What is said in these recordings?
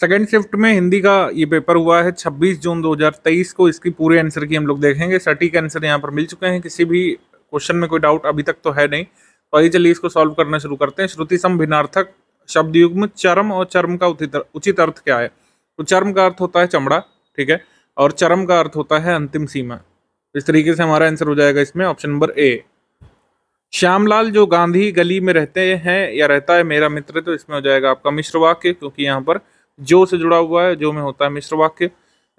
second shift में हिंदी का ये पेपर हुआ है 26 जून 2023 को इसकी पूरे आंसर की हम लोग देखेंगे सटीक आंसर यहाँ पर मिल चुके हैं किसी भी क्वेश्चन में कोई डाउट अभी तक तो है नहीं तो आइए चलिए इसको सॉल्व करना शुरू करते हैं श्रुति संभिनार्थक शब्द युग में चरम और चर्म का उचित अर्थ क्या है तो चर्म का अर्थ होता है चमड़ा ठीक है और चरम का अर्थ होता है अंतिम सीमा इस तरीके से हमारा आंसर हो जाएगा इसमें ऑप्शन नंबर ए श्यामलाल जो गांधी गली में रहते हैं या रहता है मेरा मित्र तो इसमें हो जाएगा आपका मिश्र वाक्य क्योंकि यहाँ पर जो से जुड़ा हुआ है जो में होता है मिश्र वाक्य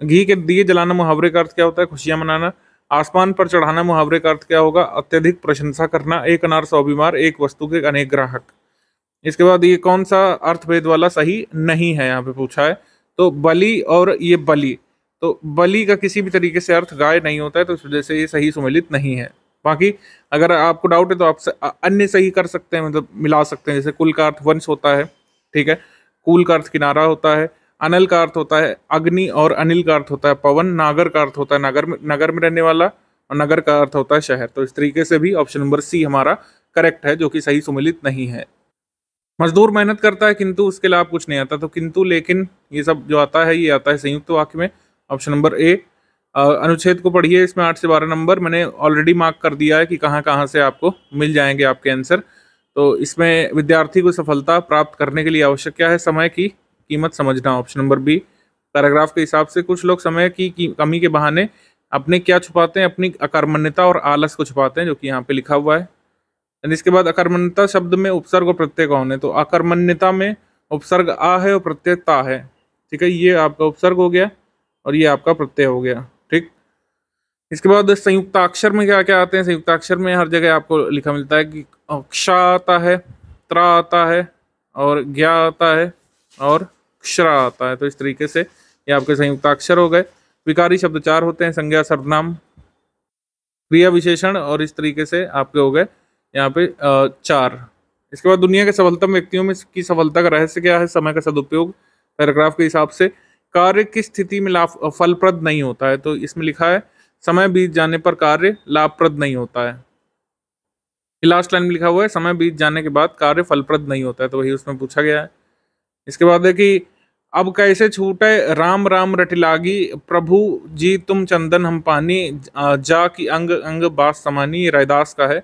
घी के दिए जलाना मुहावरे का अर्थ क्या होता है खुशियां मनाना आसमान पर चढ़ाना मुहावरे का अर्थ क्या होगा अत्यधिक प्रशंसा करना एक अनार सौ बीमार एक वस्तु के अनेक ग्राहक इसके बाद ये कौन सा अर्थभेद वाला सही नहीं है यहाँ पे पूछा है तो बलि और ये बलि तो बलि का किसी भी तरीके से अर्थ गाय नहीं होता है तो इस वजह से ये सही सुमेलित नहीं है बाकी अगर आपको डाउट है तो आप अन्य सही कर सकते हैं मतलब मिला सकते हैं जैसे कुल का अर्थ वंश होता है ठीक है कूल का अर्थ किनारा होता है अनल का अर्थ होता है अग्नि और अनिल का अर्थ होता है पवन नागर का अर्थ होता है नगर में नगर में रहने वाला और नगर का अर्थ होता है शहर तो इस तरीके से भी ऑप्शन नंबर सी हमारा करेक्ट है जो कि सही सुमिलित नहीं है मजदूर मेहनत करता है किंतु उसके लाभ कुछ नहीं आता तो किंतु लेकिन ये सब जो आता है ये आता है संयुक्त वाक्य में ऑप्शन नंबर ए अनुच्छेद को पढ़िए इसमें आठ से बारह नंबर मैंने ऑलरेडी मार्क कर दिया है कि कहाँ कहाँ से आपको मिल जाएंगे आपके आंसर तो इसमें विद्यार्थी को सफलता प्राप्त करने के लिए आवश्यक क्या है समय की कीमत समझना ऑप्शन नंबर बी पैराग्राफ के हिसाब से कुछ लोग समय की, कमी के बहाने अपने क्या छुपाते हैं अपनी अकर्मण्यता और आलस को छुपाते हैं जो कि यहाँ पे लिखा हुआ है एंड इसके बाद अकर्मण्यता शब्द में उपसर्ग और प्रत्यय कौन है तो अकर्मण्यता में उपसर्ग आ है और प्रत्यय ता है ठीक है ये आपका उपसर्ग हो गया और ये आपका प्रत्यय हो गया ठीक इसके बाद संयुक्ताक्षर में क्या क्या आते हैं संयुक्ताक्षर में हर जगह आपको लिखा मिलता है कि और क्ष आता है त्रा आता है और ज्ञा आता है और क्षरा आता है तो इस तरीके से ये आपके संयुक्ताक्षर हो गए विकारी शब्द चार होते हैं संज्ञा सर्वनाम क्रिया विशेषण और इस तरीके से आपके हो गए यहाँ पे चार इसके बाद दुनिया के सफलतम व्यक्तियों में की सफलता का रहस्य क्या है समय का सदुपयोग पैराग्राफ के हिसाब से कार्य किस स्थिति में लाभ फलप्रद नहीं होता है तो इसमें लिखा है समय बीत जाने पर कार्य लाभप्रद नहीं होता है लास्ट लाइन में लिखा हुआ है समय बीत जाने के बाद कार्य फलप्रद नहीं होता है तो वही उसमें पूछा गया है इसके बाद है कि अब कैसे छूटे राम राम रटिलागी प्रभु जी तुम चंदन हम पानी जा की अंग अंग बास समानी रैदास का है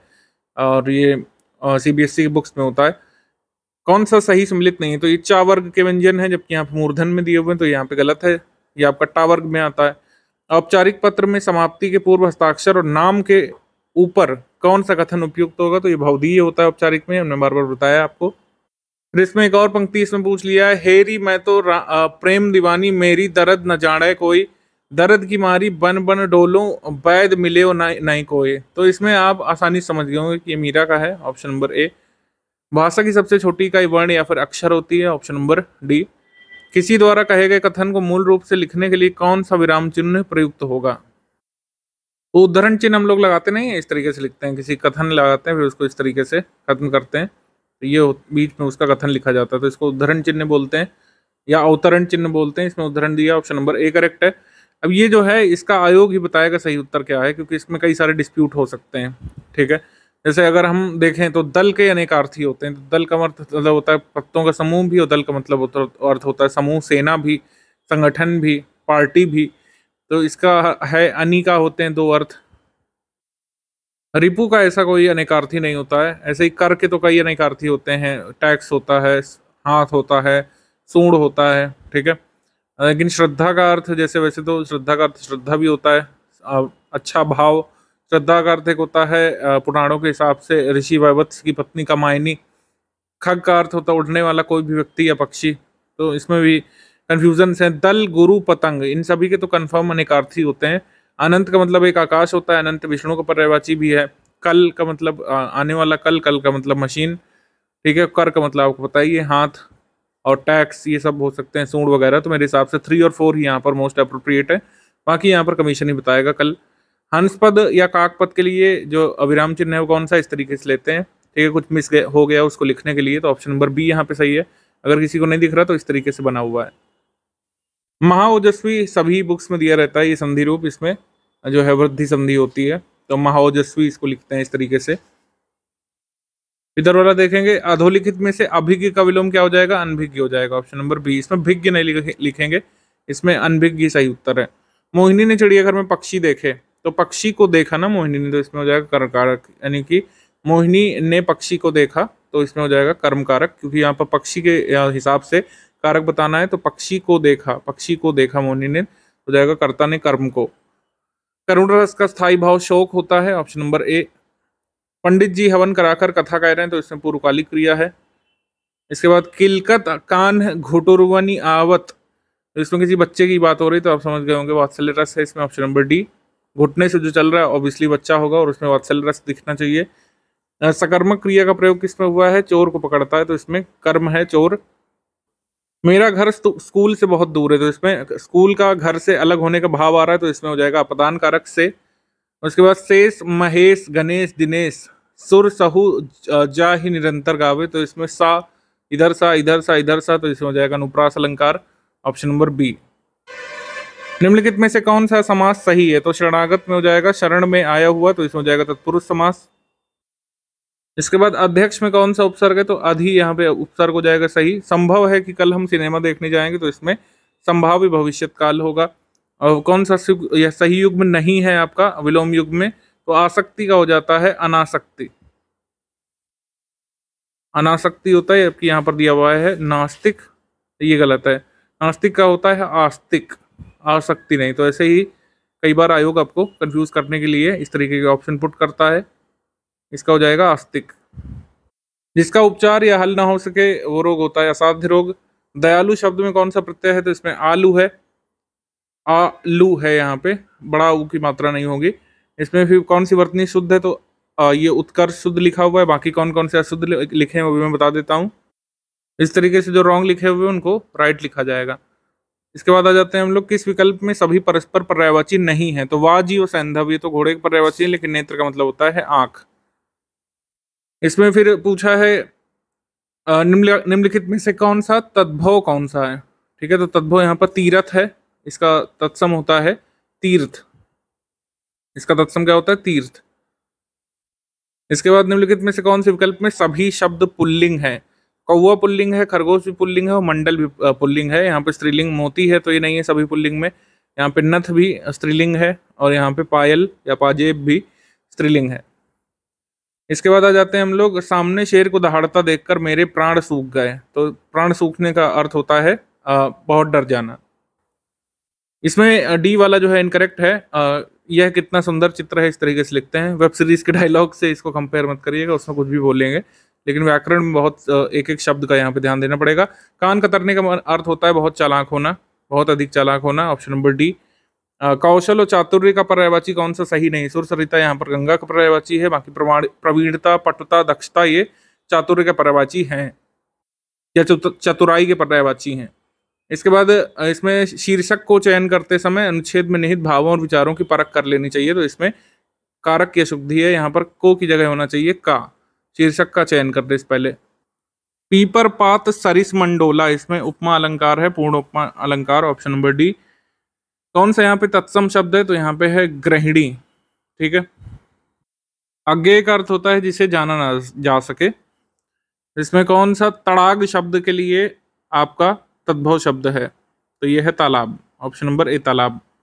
और ये सी बी एस सी की बुक्स में होता है कौन सा सही सम्मिलित नहीं है तो ये चावर्ग वर्ग के व्यंजन है जबकि यहाँ पे मूर्धन में दिए हुए हैं तो यहाँ पे गलत है ये आपका वर्ग में आता है औपचारिक पत्र में समाप्ति के पूर्व हस्ताक्षर और नाम के ऊपर कौन सा कथन उपयुक्त होगा तो ये भावदीय होता है औपचारिक में हमने बार बार बताया आपको फिर इसमें एक और पंक्ति इसमें पूछ लिया है हेरी मैं तो प्रेम दीवानी मेरी दर्द न जाड़े कोई दर्द की मारी बन बन डोलो बैद मिले हो ना नहीं कोई तो इसमें आप आसानी समझ गए होंगे कि ये मीरा का है ऑप्शन नंबर ए भाषा की सबसे छोटी का वर्ण या फिर अक्षर होती है ऑप्शन नंबर डी किसी द्वारा कहे गए कथन को मूल रूप से लिखने के लिए कौन सा विराम चिन्ह प्रयुक्त होगा तो उदाहरण चिन्ह हम लोग लगाते नहीं है इस तरीके से लिखते हैं किसी कथन लगाते हैं फिर उसको इस तरीके से खत्म करते हैं तो ये बीच में उसका कथन लिखा जाता है तो इसको उदाहरण चिन्ह बोलते हैं या अवतरण चिन्ह बोलते हैं इसमें उदाहरण दिया ऑप्शन नंबर ए करेक्ट है अब ये जो है इसका आयोग ही बताएगा सही उत्तर क्या है क्योंकि इसमें कई सारे डिस्प्यूट हो सकते हैं ठीक है जैसे अगर हम देखें तो दल के अनेक अर्थी होते हैं तो दल का मतलब होता है पत्तों का समूह भी और दल का मतलब अर्थ होता है समूह सेना भी संगठन भी पार्टी भी तो इसका है अनि का होते हैं दो अर्थ रिपू का ऐसा कोई अनेकार्थी नहीं होता है ऐसे ही कर के तो कई अनेकार्थी होते हैं टैक्स होता है हाथ होता है सूढ़ होता है ठीक है लेकिन श्रद्धा का अर्थ जैसे वैसे तो श्रद्धा का अर्थ श्रद्धा भी होता है अच्छा भाव श्रद्धा का अर्थ एक होता है पुराणों के हिसाब से ऋषि वैवत्स की पत्नी का मायनी खग का अर्थ होता है उड़ने वाला कोई भी व्यक्ति या पक्षी तो इसमें भी कन्फ्यूजन है दल गुरु पतंग इन सभी के तो कन्फर्म अनेकार्थी होते हैं अनंत का मतलब एक आकाश होता है अनंत विष्णु का पर्यवाची भी है कल का मतलब आने वाला कल कल का मतलब मशीन ठीक है कर का मतलब आपको पता ही है हाथ और टैक्स ये सब हो सकते हैं सूढ़ वगैरह तो मेरे हिसाब से थ्री और फोर ही यहाँ पर मोस्ट अप्रोप्रिएट है बाकी यहाँ पर कमीशन ही बताएगा कल हंसपद या काकपद के लिए जो अविराम चिन्ह है वो कौन सा इस तरीके से लेते हैं ठीक है कुछ मिस हो गया उसको लिखने के लिए तो ऑप्शन नंबर बी यहाँ पे सही है अगर किसी को नहीं दिख रहा तो इस तरीके से बना हुआ है महाओजस्वी सभी बुक्स में दिया रहता है ये संधि रूप इसमें जो है वृद्धि संधि होती है तो महाओजस्वी इसको लिखते हैं इस तरीके से इधर वाला देखेंगे अधोलिखित में से अभिज्ञ का विलोम क्या हो जाएगा अनभिज्ञ हो जाएगा ऑप्शन नंबर बी इसमें भिज्ञ नहीं लिखेंगे इसमें अनभिज्ञ सही उत्तर है मोहिनी ने चिड़ियाघर में पक्षी देखे तो पक्षी को देखा ना मोहिनी ने तो इसमें हो जाएगा कर्म कारक यानी कि मोहिनी ने पक्षी को देखा तो इसमें हो जाएगा कर्म कारक क्योंकि यहाँ पर पक्षी के हिसाब से कारक बताना है तो पक्षी को देखा पक्षी को देखा मोनी ने हो तो जाएगा कर्ता ने कर्म को करुण रस का स्थायी भाव शोक होता है ऑप्शन नंबर ए पंडित जी हवन कराकर कथा कह रहे हैं तो इसमें पूर्वकालिक क्रिया है इसके बाद किलकत कान घुटुरवनी आवत तो इसमें किसी बच्चे की बात हो रही तो आप समझ गए होंगे वात्सल्य रस है इसमें ऑप्शन नंबर डी घुटने से जो चल रहा है ऑब्वियसली बच्चा होगा और उसमें वात्सल्य रस दिखना चाहिए सकर्मक क्रिया का प्रयोग किसमें हुआ है चोर को पकड़ता है तो इसमें कर्म है चोर मेरा घर स्कूल से बहुत दूर है तो इसमें स्कूल का घर से अलग होने का भाव आ रहा है तो इसमें हो जाएगा अपदान कारक से उसके बाद शेष महेश गणेश दिनेश सुर सहु जा ही निरंतर गावे तो इसमें सा इधर सा इधर सा इधर सा तो इसमें हो जाएगा अनुप्रास अलंकार ऑप्शन नंबर बी निम्नलिखित में से कौन सा समास सही है तो शरणागत में हो जाएगा शरण में आया हुआ तो इसमें हो जाएगा तत्पुरुष समास इसके बाद अध्यक्ष में कौन सा उपसर्ग है तो अधि यहाँ पे उपसर्ग हो जाएगा सही संभव है कि कल हम सिनेमा देखने जाएंगे तो इसमें संभाव्य भविष्य काल होगा और कौन सा यह सही युग में नहीं है आपका विलोम युग में तो आसक्ति का हो जाता है अनासक्ति अनासक्ति होता है आपकी यहाँ पर दिया हुआ है नास्तिक ये गलत है नास्तिक का होता है आस्तिक आसक्ति नहीं तो ऐसे ही कई बार आयोग आपको कंफ्यूज करने के लिए इस तरीके के ऑप्शन पुट करता है इसका हो जाएगा आस्तिक जिसका उपचार या हल ना हो सके वो रोग होता है असाध्य रोग दयालु शब्द में कौन सा प्रत्यय है तो इसमें आलू है आलू है यहाँ पे बड़ा ऊ की मात्रा नहीं होगी इसमें फिर कौन सी वर्तनी शुद्ध है तो ये उत्कर्ष शुद्ध लिखा हुआ है बाकी कौन कौन से अशुद्ध लिखे हैं वो भी मैं बता देता हूँ इस तरीके से जो रॉन्ग लिखे हुए उनको राइट लिखा जाएगा इसके बाद आ जाते हैं हम लोग किस विकल्प में सभी परस्पर पर्यायवाची नहीं है तो वाजीव सैंधव ये तो घोड़े के पर्यायवाची है लेकिन नेत्र का मतलब होता है आंख इसमें फिर पूछा है निम्नलिखित में से कौन सा तद्भव कौन सा है ठीक है तो तद्भव यहाँ पर तीरथ है इसका तत्सम होता है तीर्थ इसका तत्सम क्या होता है तीर्थ इसके बाद निम्नलिखित में से कौन से विकल्प में सभी शब्द पुल्लिंग है कौआ पुल्लिंग है खरगोश भी पुल्लिंग है और मंडल भी पुल्लिंग है यहाँ पे स्त्रीलिंग मोती है तो ये नहीं है सभी पुल्लिंग में यहाँ पे नथ भी स्त्रीलिंग है और यहाँ पे पायल या पाजेब भी स्त्रीलिंग है इसके बाद आ जाते हैं हम लोग सामने शेर को दहाड़ता देखकर मेरे प्राण सूख गए तो प्राण सूखने का अर्थ होता है आ, बहुत डर जाना इसमें डी वाला जो है इनकरेक्ट है आ, यह कितना सुंदर चित्र है इस तरीके से लिखते हैं वेब सीरीज के डायलॉग से इसको कंपेयर मत करिएगा उसमें कुछ भी बोलेंगे लेकिन व्याकरण में बहुत एक एक शब्द का यहाँ पे ध्यान देना पड़ेगा कान कतरने का अर्थ होता है बहुत चालाक होना बहुत अधिक चालाक होना ऑप्शन नंबर डी कौशल और चातुर्य का पर्यायवाची कौन सा सही नहीं सुर सरिता यहाँ पर गंगा का पर्यायवाची है बाकी प्रमाण प्रवीणता पटुता दक्षता ये चातुर्य का पर्यायवाची हैं या चतुराई के पर्यायवाची हैं इसके बाद इसमें शीर्षक को चयन करते समय अनुच्छेद में निहित भावों और विचारों की परख कर लेनी चाहिए तो इसमें कारक की अशुद्धि है यहाँ पर को की जगह होना चाहिए का शीर्षक का चयन करते इस पहले पीपर पात सरिस मंडोला इसमें उपमा अलंकार है पूर्ण उपमा अलंकार ऑप्शन नंबर डी कौन सा यहाँ पे तत्सम शब्द है तो यहाँ पे है ग्रहिणी ठीक है अज्ञे का अर्थ होता है जिसे जाना ना जा सके इसमें कौन सा तड़ाग शब्द के लिए आपका तद्भव शब्द है तो ये है तालाब ऑप्शन नंबर ए तालाब